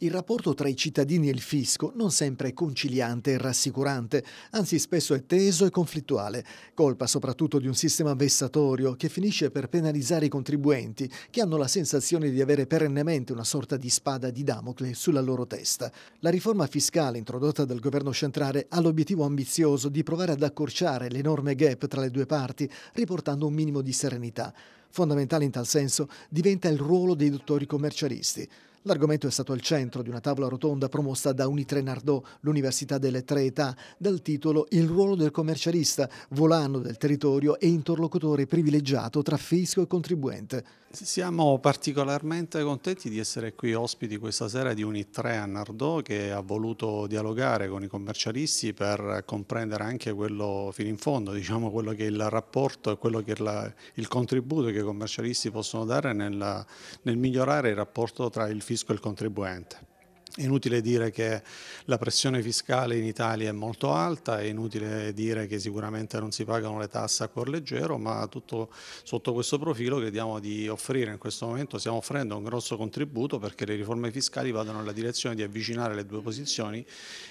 Il rapporto tra i cittadini e il fisco non sempre è conciliante e rassicurante, anzi spesso è teso e conflittuale, colpa soprattutto di un sistema vessatorio che finisce per penalizzare i contribuenti, che hanno la sensazione di avere perennemente una sorta di spada di Damocle sulla loro testa. La riforma fiscale introdotta dal governo centrale ha l'obiettivo ambizioso di provare ad accorciare l'enorme gap tra le due parti, riportando un minimo di serenità. Fondamentale in tal senso diventa il ruolo dei dottori commercialisti. L'argomento è stato al centro di una tavola rotonda promossa da Unitrenardò, l'Università delle Tre Età, dal titolo Il ruolo del commercialista, volano del territorio e interlocutore privilegiato tra fisco e contribuente. Siamo particolarmente contenti di essere qui ospiti questa sera di Unitre a Nardò che ha voluto dialogare con i commercialisti per comprendere anche quello fino in fondo, diciamo quello che è il rapporto e quello che è la, il contributo che i commercialisti possono dare nella, nel migliorare il rapporto tra il fisco fisco e il contribuente. È inutile dire che la pressione fiscale in Italia è molto alta, è inutile dire che sicuramente non si pagano le tasse a cuor leggero, ma tutto sotto questo profilo crediamo di offrire in questo momento, stiamo offrendo un grosso contributo perché le riforme fiscali vadano nella direzione di avvicinare le due posizioni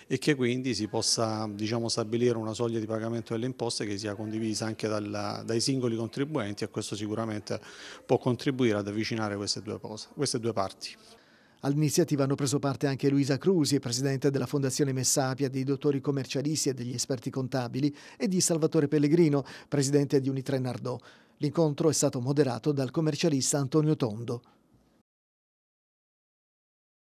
e che quindi si possa diciamo, stabilire una soglia di pagamento delle imposte che sia condivisa anche dalla, dai singoli contribuenti e questo sicuramente può contribuire ad avvicinare queste due, pose, queste due parti. All'iniziativa hanno preso parte anche Luisa Crusi, presidente della Fondazione Messapia, dei dottori commercialisti e degli esperti contabili, e di Salvatore Pellegrino, presidente di Unitre Nardò. L'incontro è stato moderato dal commercialista Antonio Tondo.